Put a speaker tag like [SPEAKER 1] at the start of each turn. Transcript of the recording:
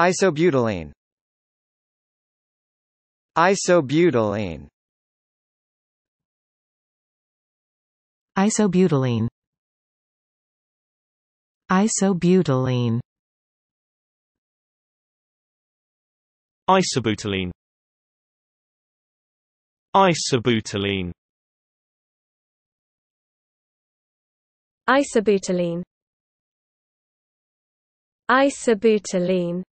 [SPEAKER 1] Isobutylene Isobutylene Isobutylene Isobutylene Isobutylene Isobutylene Isobutylene Isobutylene